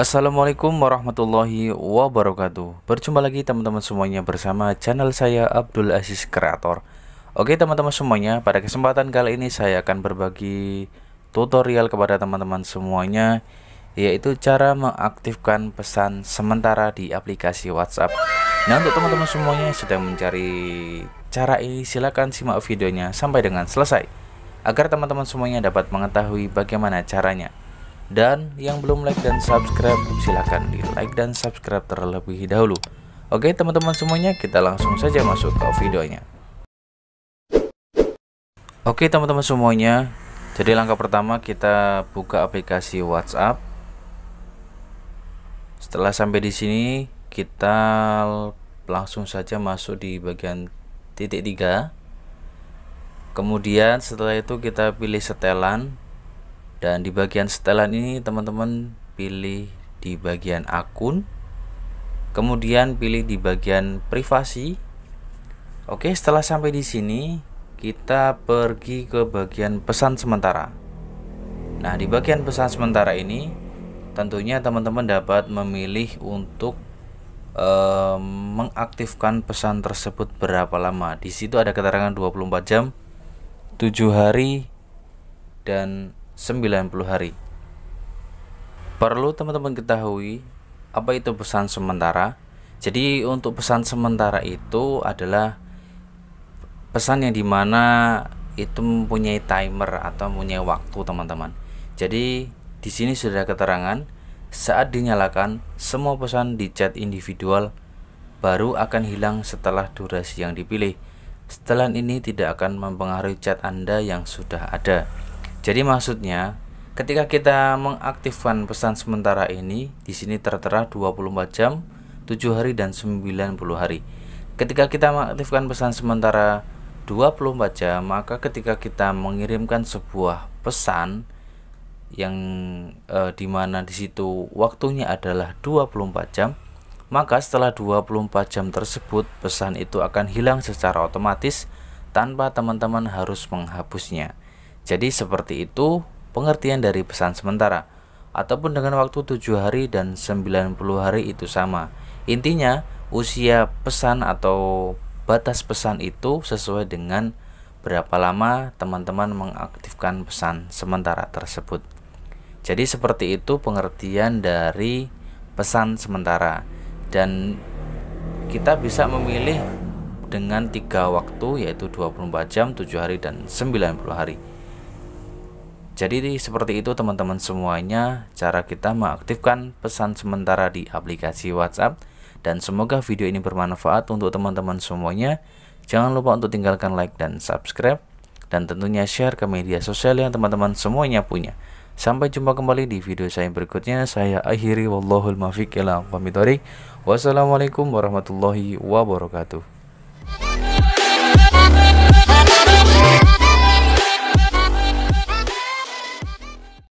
Assalamualaikum warahmatullahi wabarakatuh Berjumpa lagi teman-teman semuanya bersama channel saya Abdul Aziz Kreator Oke teman-teman semuanya pada kesempatan kali ini saya akan berbagi tutorial kepada teman-teman semuanya Yaitu cara mengaktifkan pesan sementara di aplikasi WhatsApp Nah untuk teman-teman semuanya yang sedang mencari cara ini silahkan simak videonya sampai dengan selesai Agar teman-teman semuanya dapat mengetahui bagaimana caranya dan yang belum like dan subscribe silahkan di like dan subscribe terlebih dahulu Oke teman-teman semuanya kita langsung saja masuk ke videonya Oke teman-teman semuanya Jadi langkah pertama kita buka aplikasi WhatsApp Setelah sampai di sini kita langsung saja masuk di bagian titik tiga. Kemudian setelah itu kita pilih setelan dan di bagian setelan ini teman-teman pilih di bagian akun kemudian pilih di bagian privasi oke setelah sampai di sini kita pergi ke bagian pesan sementara nah di bagian pesan sementara ini tentunya teman-teman dapat memilih untuk eh, mengaktifkan pesan tersebut berapa lama di situ ada keterangan 24 jam 7 hari dan 90 hari. Perlu teman-teman ketahui apa itu pesan sementara. Jadi untuk pesan sementara itu adalah pesan yang dimana itu mempunyai timer atau mempunyai waktu teman-teman. Jadi di sini sudah keterangan saat dinyalakan semua pesan di chat individual baru akan hilang setelah durasi yang dipilih. Setelan ini tidak akan mempengaruhi chat Anda yang sudah ada. Jadi maksudnya ketika kita mengaktifkan pesan sementara ini di sini tertera 24 jam, 7 hari dan 90 hari. Ketika kita mengaktifkan pesan sementara 24 jam, maka ketika kita mengirimkan sebuah pesan yang e, eh, dimana di situ waktunya adalah 24 jam, maka setelah 24 jam tersebut pesan itu akan hilang secara otomatis tanpa teman-teman harus menghapusnya. Jadi seperti itu pengertian dari pesan sementara ataupun dengan waktu 7 hari dan 90 hari itu sama. Intinya usia pesan atau batas pesan itu sesuai dengan berapa lama teman-teman mengaktifkan pesan sementara tersebut. Jadi seperti itu pengertian dari pesan sementara dan kita bisa memilih dengan tiga waktu yaitu 24 jam, 7 hari dan 90 hari. Jadi seperti itu teman-teman semuanya cara kita mengaktifkan pesan sementara di aplikasi WhatsApp dan semoga video ini bermanfaat untuk teman-teman semuanya. Jangan lupa untuk tinggalkan like dan subscribe dan tentunya share ke media sosial yang teman-teman semuanya punya. Sampai jumpa kembali di video saya berikutnya. Saya akhiri wallahul muwaffiq ila Wassalamualaikum warahmatullahi wabarakatuh.